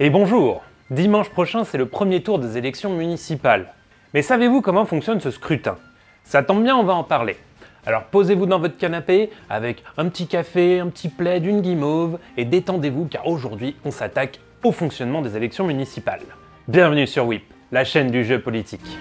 Et bonjour Dimanche prochain, c'est le premier tour des élections municipales. Mais savez-vous comment fonctionne ce scrutin Ça tombe bien, on va en parler. Alors posez-vous dans votre canapé avec un petit café, un petit plaid, une guimauve et détendez-vous car aujourd'hui, on s'attaque au fonctionnement des élections municipales. Bienvenue sur WIP, la chaîne du jeu politique.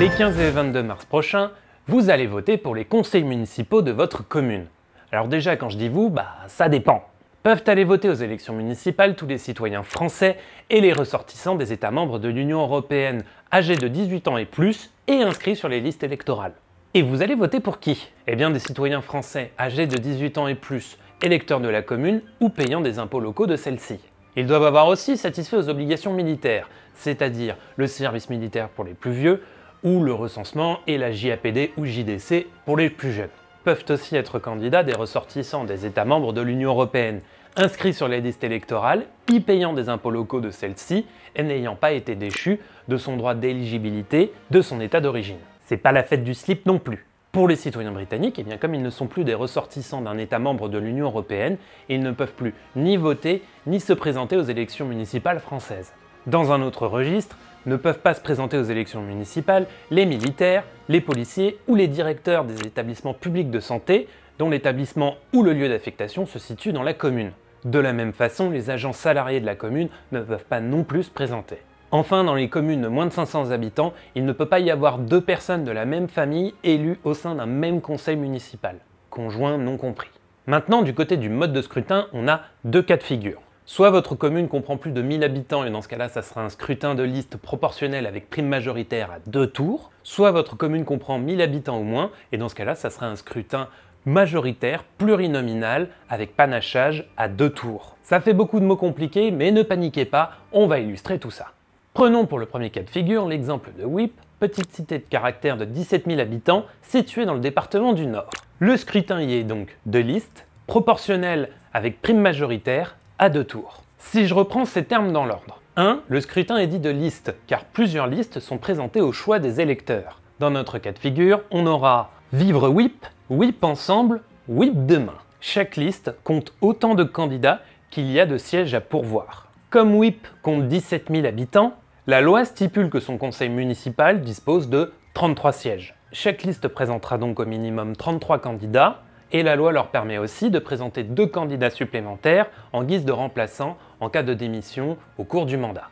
Les 15 et 22 mars prochains, vous allez voter pour les conseils municipaux de votre commune. Alors déjà, quand je dis vous, bah ça dépend. Peuvent aller voter aux élections municipales tous les citoyens français et les ressortissants des États membres de l'Union européenne âgés de 18 ans et plus et inscrits sur les listes électorales. Et vous allez voter pour qui Eh bien des citoyens français âgés de 18 ans et plus, électeurs de la commune ou payant des impôts locaux de celle-ci. Ils doivent avoir aussi satisfait aux obligations militaires, c'est-à-dire le service militaire pour les plus vieux, ou le recensement et la JAPD ou JDC pour les plus jeunes. Peuvent aussi être candidats des ressortissants des États membres de l'Union européenne, inscrits sur les listes électorales, y payant des impôts locaux de celle-ci et n'ayant pas été déchus de son droit d'éligibilité de son État d'origine. C'est pas la fête du slip non plus. Pour les citoyens britanniques, et eh bien, comme ils ne sont plus des ressortissants d'un État membre de l'Union européenne, ils ne peuvent plus ni voter ni se présenter aux élections municipales françaises. Dans un autre registre, ne peuvent pas se présenter aux élections municipales les militaires, les policiers ou les directeurs des établissements publics de santé dont l'établissement ou le lieu d'affectation se situe dans la commune. De la même façon, les agents salariés de la commune ne peuvent pas non plus se présenter. Enfin, dans les communes de moins de 500 habitants, il ne peut pas y avoir deux personnes de la même famille élues au sein d'un même conseil municipal, conjoint non compris. Maintenant, du côté du mode de scrutin, on a deux cas de figure. Soit votre commune comprend plus de 1000 habitants et dans ce cas-là, ça sera un scrutin de liste proportionnel avec prime majoritaire à deux tours. Soit votre commune comprend 1000 habitants au moins et dans ce cas-là, ça sera un scrutin majoritaire plurinominal avec panachage à deux tours. Ça fait beaucoup de mots compliqués, mais ne paniquez pas, on va illustrer tout ça. Prenons pour le premier cas de figure l'exemple de WIP, petite cité de caractère de 17 000 habitants située dans le département du Nord. Le scrutin y est donc de liste, proportionnel avec prime majoritaire à deux tours. Si je reprends ces termes dans l'ordre. 1. Le scrutin est dit de liste, car plusieurs listes sont présentées au choix des électeurs. Dans notre cas de figure, on aura Vivre WIP, WIP Ensemble, WIP Demain. Chaque liste compte autant de candidats qu'il y a de sièges à pourvoir. Comme WIP compte 17 000 habitants, la loi stipule que son conseil municipal dispose de 33 sièges. Chaque liste présentera donc au minimum 33 candidats, et la loi leur permet aussi de présenter deux candidats supplémentaires en guise de remplaçants en cas de démission au cours du mandat.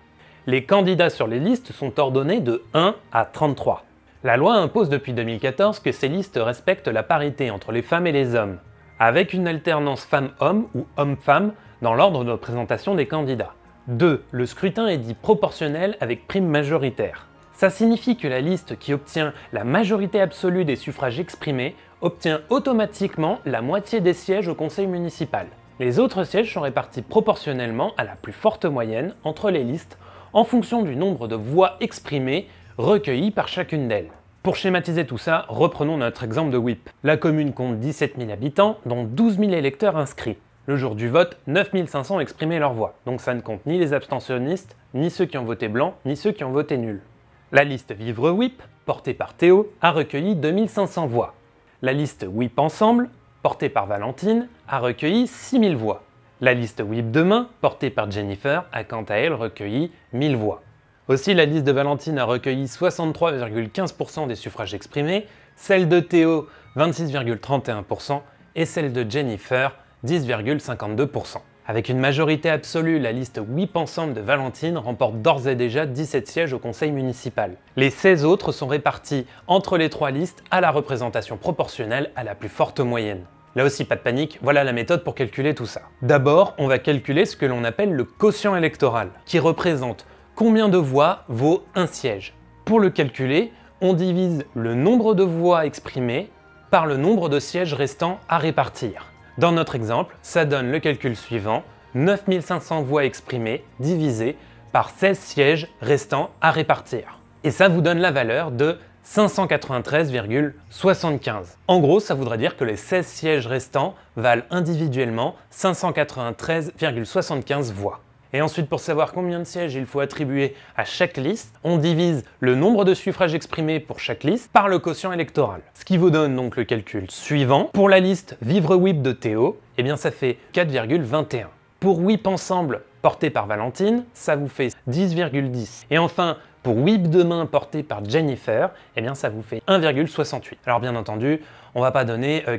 Les candidats sur les listes sont ordonnés de 1 à 33. La loi impose depuis 2014 que ces listes respectent la parité entre les femmes et les hommes, avec une alternance femme-homme ou homme-femme dans l'ordre de présentation des candidats. 2. Le scrutin est dit proportionnel avec prime majoritaire. Ça signifie que la liste qui obtient la majorité absolue des suffrages exprimés obtient automatiquement la moitié des sièges au conseil municipal. Les autres sièges sont répartis proportionnellement à la plus forte moyenne entre les listes en fonction du nombre de voix exprimées recueillies par chacune d'elles. Pour schématiser tout ça, reprenons notre exemple de WIP. La commune compte 17 000 habitants, dont 12 000 électeurs inscrits. Le jour du vote, 9 500 exprimé leur voix, donc ça ne compte ni les abstentionnistes, ni ceux qui ont voté blanc, ni ceux qui ont voté nul. La liste Vivre WIP, portée par Théo, a recueilli 2500 voix. La liste WIP Ensemble, portée par Valentine, a recueilli 6000 voix. La liste WIP Demain, portée par Jennifer, a quant à elle recueilli 1000 voix. Aussi, la liste de Valentine a recueilli 63,15% des suffrages exprimés, celle de Théo 26,31% et celle de Jennifer 10,52%. Avec une majorité absolue, la liste 8 Ensemble de Valentine remporte d'ores et déjà 17 sièges au conseil municipal. Les 16 autres sont répartis entre les trois listes à la représentation proportionnelle à la plus forte moyenne. Là aussi, pas de panique, voilà la méthode pour calculer tout ça. D'abord, on va calculer ce que l'on appelle le quotient électoral, qui représente combien de voix vaut un siège. Pour le calculer, on divise le nombre de voix exprimées par le nombre de sièges restants à répartir. Dans notre exemple, ça donne le calcul suivant, 9500 voix exprimées divisées par 16 sièges restants à répartir. Et ça vous donne la valeur de 593,75. En gros, ça voudrait dire que les 16 sièges restants valent individuellement 593,75 voix. Et ensuite, pour savoir combien de sièges il faut attribuer à chaque liste, on divise le nombre de suffrages exprimés pour chaque liste par le quotient électoral. Ce qui vous donne donc le calcul suivant. Pour la liste Vivre WIP de Théo, eh bien ça fait 4,21. Pour WIP Ensemble, porté par Valentine, ça vous fait 10,10. Et enfin, pour Whip Demain porté par Jennifer, eh bien ça vous fait 1,68. Alors bien entendu, on va pas donner euh,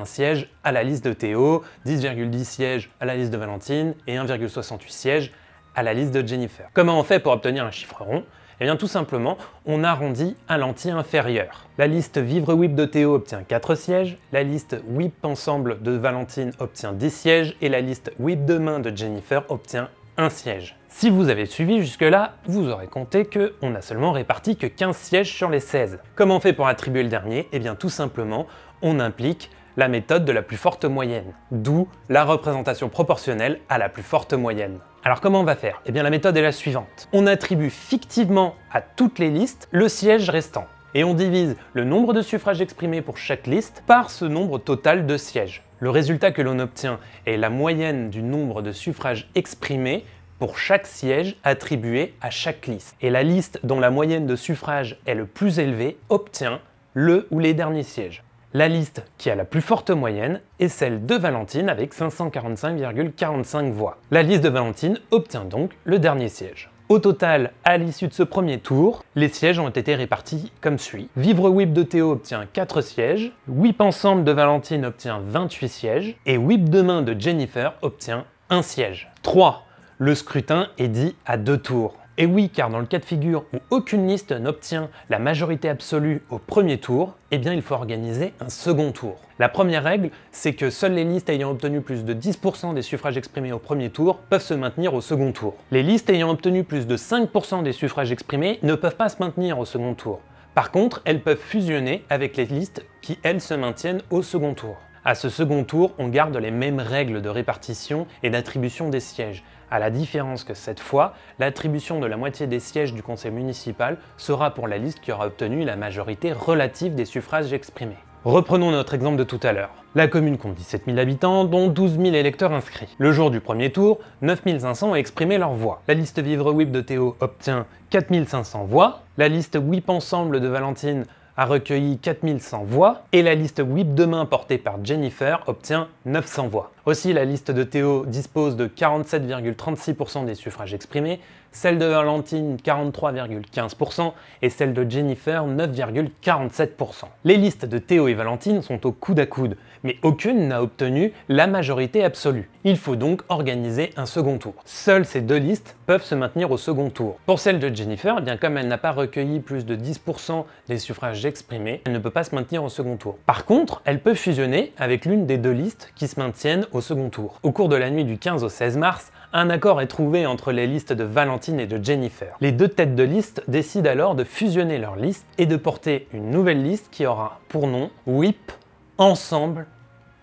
un sièges à la liste de Théo, 10,10 sièges à la liste de Valentine et 1,68 sièges à la liste de Jennifer. Comment on fait pour obtenir un chiffre rond eh bien tout simplement, on arrondit à l'entier inférieur. La liste Vivre Whip de Théo obtient 4 sièges, la liste Whip Ensemble de Valentine obtient 10 sièges et la liste Whip Demain de Jennifer obtient un siège. Si vous avez suivi jusque-là, vous aurez compté que on n'a seulement réparti que 15 sièges sur les 16. Comment on fait pour attribuer le dernier Eh bien tout simplement, on implique la méthode de la plus forte moyenne, d'où la représentation proportionnelle à la plus forte moyenne. Alors comment on va faire Eh bien la méthode est la suivante. On attribue fictivement à toutes les listes le siège restant, et on divise le nombre de suffrages exprimés pour chaque liste par ce nombre total de sièges. Le résultat que l'on obtient est la moyenne du nombre de suffrages exprimés pour chaque siège attribué à chaque liste. Et la liste dont la moyenne de suffrages est le plus élevée obtient le ou les derniers sièges. La liste qui a la plus forte moyenne est celle de Valentine avec 545,45 voix. La liste de Valentine obtient donc le dernier siège. Au total, à l'issue de ce premier tour, les sièges ont été répartis comme suit. Vivre Whip de Théo obtient 4 sièges, Whip Ensemble de Valentine obtient 28 sièges, et Whip Demain de Jennifer obtient 1 siège. 3. Le scrutin est dit à deux tours. Et oui, car dans le cas de figure où aucune liste n'obtient la majorité absolue au premier tour, eh bien il faut organiser un second tour. La première règle, c'est que seules les listes ayant obtenu plus de 10% des suffrages exprimés au premier tour peuvent se maintenir au second tour. Les listes ayant obtenu plus de 5% des suffrages exprimés ne peuvent pas se maintenir au second tour. Par contre, elles peuvent fusionner avec les listes qui, elles, se maintiennent au second tour. À ce second tour, on garde les mêmes règles de répartition et d'attribution des sièges, à la différence que cette fois, l'attribution de la moitié des sièges du conseil municipal sera pour la liste qui aura obtenu la majorité relative des suffrages exprimés. Reprenons notre exemple de tout à l'heure. La commune compte 17 000 habitants, dont 12 000 électeurs inscrits. Le jour du premier tour, 9 500 ont exprimé leur voix. La liste Vivre WIP de Théo obtient 4 500 voix, la liste WIP Ensemble de Valentine a recueilli 4100 voix et la liste WIP demain portée par Jennifer obtient 900 voix. Aussi, la liste de Théo dispose de 47,36% des suffrages exprimés, celle de Valentine 43,15% et celle de Jennifer 9,47%. Les listes de Théo et Valentine sont au coude à coude, mais aucune n'a obtenu la majorité absolue. Il faut donc organiser un second tour. Seules ces deux listes peuvent se maintenir au second tour. Pour celle de Jennifer, eh bien comme elle n'a pas recueilli plus de 10% des suffrages elle ne peut pas se maintenir au second tour. Par contre, elle peut fusionner avec l'une des deux listes qui se maintiennent au second tour. Au cours de la nuit du 15 au 16 mars, un accord est trouvé entre les listes de Valentine et de Jennifer. Les deux têtes de liste décident alors de fusionner leurs listes et de porter une nouvelle liste qui aura pour nom WIP Ensemble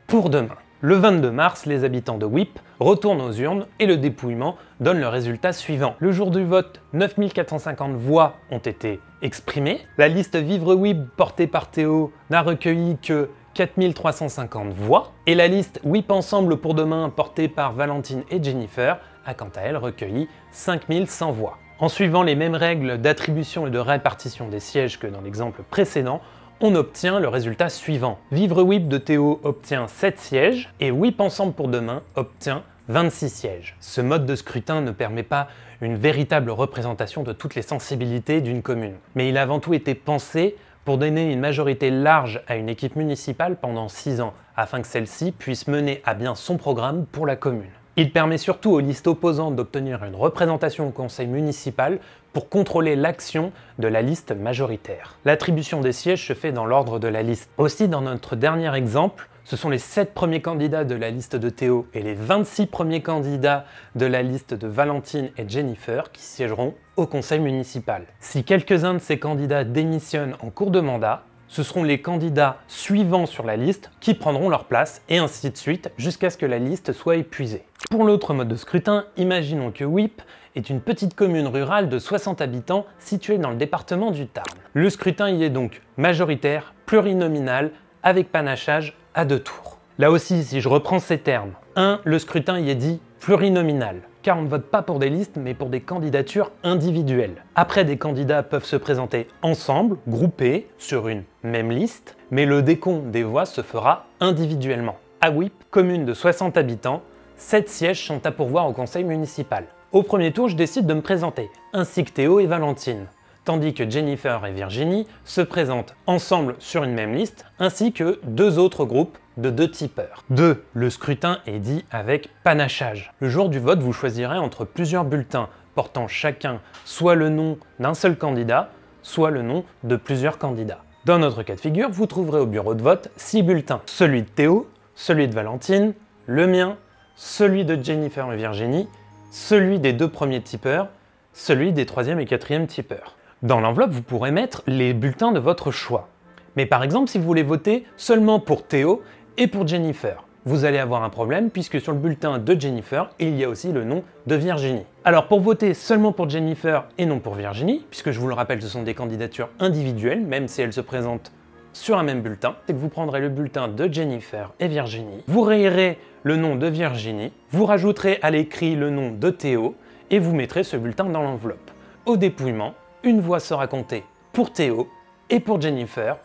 pour demain. Le 22 mars, les habitants de WIP retournent aux urnes et le dépouillement donne le résultat suivant. Le jour du vote, 9450 voix ont été exprimées. La liste Vivre WIP portée par Théo n'a recueilli que 4350 voix. Et la liste WIP Ensemble pour demain portée par Valentine et Jennifer a quant à elle recueilli 5100 voix. En suivant les mêmes règles d'attribution et de répartition des sièges que dans l'exemple précédent, on obtient le résultat suivant. Vivre WIP de Théo obtient 7 sièges et WIP Ensemble pour demain obtient 26 sièges. Ce mode de scrutin ne permet pas une véritable représentation de toutes les sensibilités d'une commune, mais il a avant tout été pensé pour donner une majorité large à une équipe municipale pendant 6 ans, afin que celle-ci puisse mener à bien son programme pour la commune. Il permet surtout aux listes opposantes d'obtenir une représentation au conseil municipal pour contrôler l'action de la liste majoritaire. L'attribution des sièges se fait dans l'ordre de la liste. Aussi, dans notre dernier exemple, ce sont les 7 premiers candidats de la liste de Théo et les 26 premiers candidats de la liste de Valentine et Jennifer qui siégeront au conseil municipal. Si quelques-uns de ces candidats démissionnent en cours de mandat, ce seront les candidats suivants sur la liste qui prendront leur place et ainsi de suite jusqu'à ce que la liste soit épuisée. Pour l'autre mode de scrutin, imaginons que WIP est une petite commune rurale de 60 habitants située dans le département du Tarn. Le scrutin y est donc majoritaire, plurinominal, avec panachage à deux tours. Là aussi, si je reprends ces termes, 1. Le scrutin y est dit plurinominal car on ne vote pas pour des listes, mais pour des candidatures individuelles. Après, des candidats peuvent se présenter ensemble, groupés, sur une même liste, mais le décompte des voix se fera individuellement. À WIP, commune de 60 habitants, 7 sièges sont à pourvoir au conseil municipal. Au premier tour, je décide de me présenter, ainsi que Théo et Valentine tandis que Jennifer et Virginie se présentent ensemble sur une même liste, ainsi que deux autres groupes de deux tipeurs. Deux, Le scrutin est dit avec panachage. Le jour du vote, vous choisirez entre plusieurs bulletins portant chacun soit le nom d'un seul candidat, soit le nom de plusieurs candidats. Dans notre cas de figure, vous trouverez au bureau de vote 6 bulletins. Celui de Théo, celui de Valentine, le mien, celui de Jennifer et Virginie, celui des deux premiers tipeurs, celui des troisième et quatrième tipeurs. Dans l'enveloppe, vous pourrez mettre les bulletins de votre choix. Mais par exemple, si vous voulez voter seulement pour Théo et pour Jennifer, vous allez avoir un problème puisque sur le bulletin de Jennifer, il y a aussi le nom de Virginie. Alors pour voter seulement pour Jennifer et non pour Virginie, puisque je vous le rappelle, ce sont des candidatures individuelles, même si elles se présentent sur un même bulletin, c'est que vous prendrez le bulletin de Jennifer et Virginie, vous rayerez le nom de Virginie, vous rajouterez à l'écrit le nom de Théo et vous mettrez ce bulletin dans l'enveloppe. Au dépouillement, une voix sera comptée pour Théo et pour Jennifer,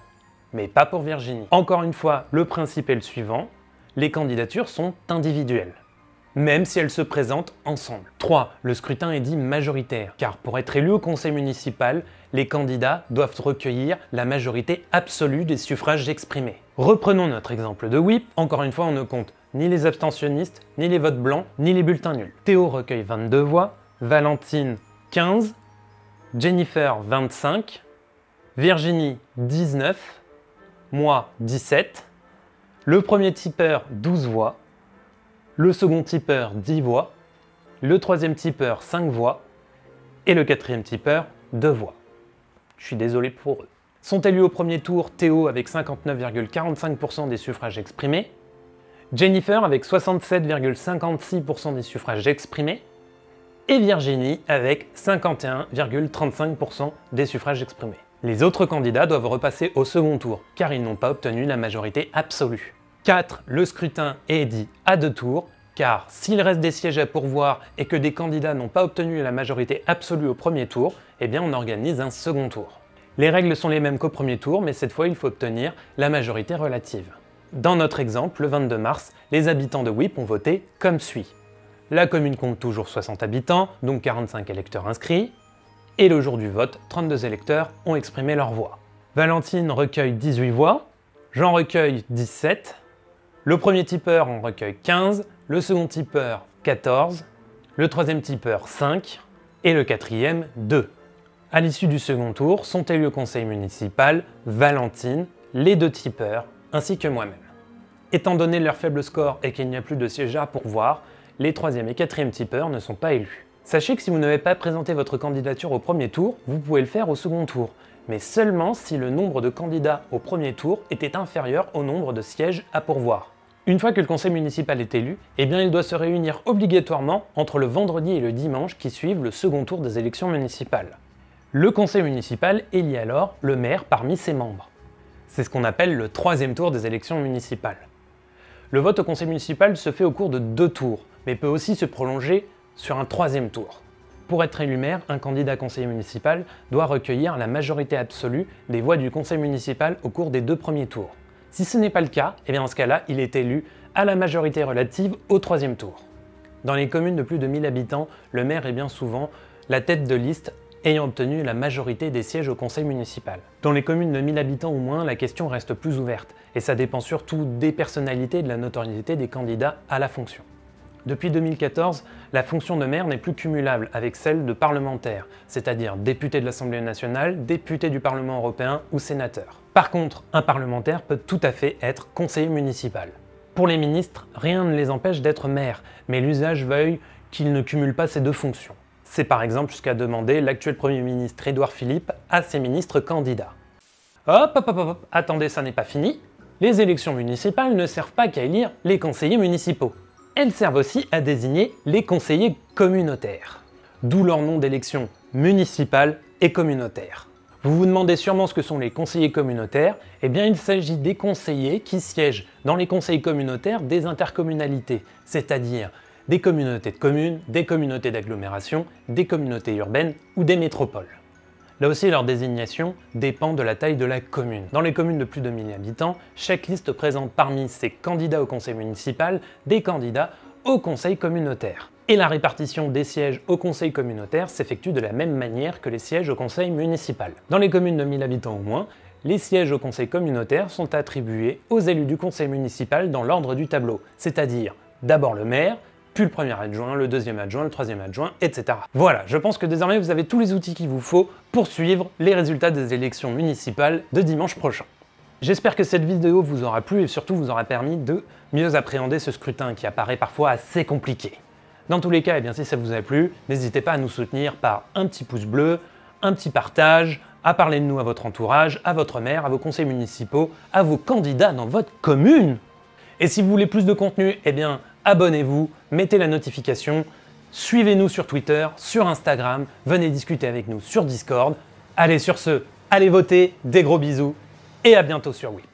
mais pas pour Virginie. Encore une fois, le principe est le suivant, les candidatures sont individuelles, même si elles se présentent ensemble. 3. Le scrutin est dit majoritaire, car pour être élu au conseil municipal, les candidats doivent recueillir la majorité absolue des suffrages exprimés. Reprenons notre exemple de WIP, encore une fois on ne compte ni les abstentionnistes, ni les votes blancs, ni les bulletins nuls. Théo recueille 22 voix, Valentine 15, Jennifer 25, Virginie 19, moi 17, le premier tipeur 12 voix, le second tipeur 10 voix, le troisième tipeur 5 voix et le quatrième tipeur 2 voix. Je suis désolé pour eux. Sont élus au premier tour Théo avec 59,45% des suffrages exprimés, Jennifer avec 67,56% des suffrages exprimés, et Virginie avec 51,35% des suffrages exprimés. Les autres candidats doivent repasser au second tour, car ils n'ont pas obtenu la majorité absolue. 4. Le scrutin est dit à deux tours, car s'il reste des sièges à pourvoir et que des candidats n'ont pas obtenu la majorité absolue au premier tour, eh bien on organise un second tour. Les règles sont les mêmes qu'au premier tour, mais cette fois il faut obtenir la majorité relative. Dans notre exemple, le 22 mars, les habitants de WIP ont voté comme suit. La commune compte toujours 60 habitants, donc 45 électeurs inscrits, et le jour du vote, 32 électeurs ont exprimé leur voix. Valentine recueille 18 voix, Jean recueille 17, le premier tipeur en recueille 15, le second tipeur 14, le troisième tipeur 5 et le quatrième 2. À l'issue du second tour, sont élus au conseil municipal Valentine, les deux tipeurs ainsi que moi-même. Étant donné leur faible score et qu'il n'y a plus de sièges à pourvoir, les 3 et quatrième e tipeurs ne sont pas élus. Sachez que si vous n'avez pas présenté votre candidature au premier tour, vous pouvez le faire au second tour, mais seulement si le nombre de candidats au premier tour était inférieur au nombre de sièges à pourvoir. Une fois que le conseil municipal est élu, eh bien il doit se réunir obligatoirement entre le vendredi et le dimanche qui suivent le second tour des élections municipales. Le conseil municipal élit alors le maire parmi ses membres. C'est ce qu'on appelle le troisième tour des élections municipales. Le vote au conseil municipal se fait au cours de deux tours, mais peut aussi se prolonger sur un troisième tour. Pour être élu maire, un candidat conseiller municipal doit recueillir la majorité absolue des voix du conseil municipal au cours des deux premiers tours. Si ce n'est pas le cas, et eh dans ce cas-là, il est élu à la majorité relative au troisième tour. Dans les communes de plus de 1000 habitants, le maire est bien souvent la tête de liste ayant obtenu la majorité des sièges au conseil municipal. Dans les communes de 1000 habitants ou moins, la question reste plus ouverte, et ça dépend surtout des personnalités et de la notoriété des candidats à la fonction. Depuis 2014, la fonction de maire n'est plus cumulable avec celle de parlementaire, c'est-à-dire député de l'Assemblée nationale, député du Parlement européen ou sénateur. Par contre, un parlementaire peut tout à fait être conseiller municipal. Pour les ministres, rien ne les empêche d'être maire, mais l'usage veuille qu'ils ne cumulent pas ces deux fonctions. C'est par exemple ce demander l'actuel Premier ministre Édouard Philippe à ses ministres candidats. Hop, hop, hop, hop, attendez, ça n'est pas fini. Les élections municipales ne servent pas qu'à élire les conseillers municipaux elles servent aussi à désigner les conseillers communautaires. D'où leur nom d'élection municipale et communautaire. Vous vous demandez sûrement ce que sont les conseillers communautaires. Eh bien, il s'agit des conseillers qui siègent dans les conseils communautaires des intercommunalités, c'est-à-dire des communautés de communes, des communautés d'agglomération, des communautés urbaines ou des métropoles. Là aussi, leur désignation dépend de la taille de la commune. Dans les communes de plus de 1000 habitants, chaque liste présente parmi ses candidats au conseil municipal des candidats au conseil communautaire. Et la répartition des sièges au conseil communautaire s'effectue de la même manière que les sièges au conseil municipal. Dans les communes de 1000 habitants au moins, les sièges au conseil communautaire sont attribués aux élus du conseil municipal dans l'ordre du tableau, c'est-à-dire d'abord le maire, puis le premier adjoint, le deuxième adjoint, le troisième adjoint, etc. Voilà, je pense que désormais vous avez tous les outils qu'il vous faut pour suivre les résultats des élections municipales de dimanche prochain. J'espère que cette vidéo vous aura plu et surtout vous aura permis de mieux appréhender ce scrutin qui apparaît parfois assez compliqué. Dans tous les cas, et eh bien, si ça vous a plu, n'hésitez pas à nous soutenir par un petit pouce bleu, un petit partage, à parler de nous à votre entourage, à votre maire, à vos conseils municipaux, à vos candidats dans votre commune. Et si vous voulez plus de contenu, eh bien, abonnez-vous, mettez la notification, suivez-nous sur Twitter, sur Instagram, venez discuter avec nous sur Discord. Allez sur ce, allez voter, des gros bisous et à bientôt sur WIP.